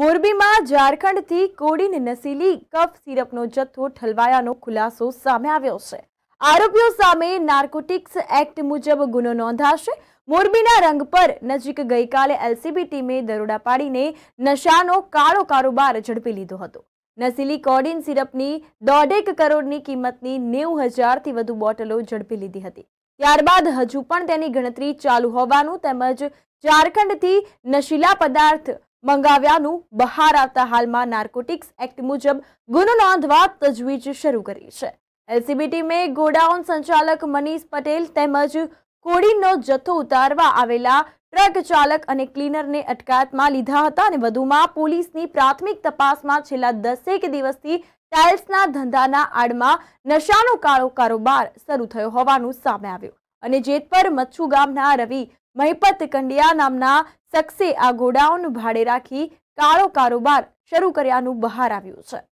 મોરબીમાં ઝારખંડથી કોડીન નસીલી કફ સિરપનો જથ્થો ઠલવાયાનો ખુલાસો સામે આવ્યો છે આરોપીઓ સામે નાર્કોટિક્સ એક્ટ મુજબ ગુનો નોંધાશે મોરબીના રંગ પર નજીક ગઈકાલે એલસીબી ટીમે દરોડા પાડીને નશાનો કાળો કારોબાર ઝડપી લીધો હતો નસીલી કોડીન સિરપની દોઢેક કરોડની કિંમતની નેવું હજારથી વધુ બોટલો ઝડપી લીધી હતી ત્યારબાદ હજુ પણ તેની ગણતરી ચાલુ હોવાનું તેમજ ઝારખંડથી નશીલા પદાર્થ મંગાવ્યાનું બહાર આવતા હાલમાં નાર્કોટિક્સ એક્ટ મુજબ ગુનો નોંધવા તજવીજ શરૂ કરી છે એલસીબી ટીમે ગોડાઉન સંચાલક મનીષ પટેલ તેમજ કોડીનો જથ્થો ઉતારવા આવેલા ટ્રક ચાલક અને ક્લીનરને અટકાયતમાં લીધા હતા અને વધુમાં પોલીસની પ્રાથમિક તપાસમાં છેલ્લા દસેક દિવસથી ટાઇલ્સના ધંધાના આડમાં નશાનો કાળો કારોબાર શરૂ થયો હોવાનું સામે આવ્યું અને જેતપર મચ્છુ ગામના રવિ મહિપત કંડિયા નામના શખ્સે આ ગોડાઉન ભાડે રાખી કાળો કારોબાર શરૂ કર્યાનું બહાર આવ્યું છે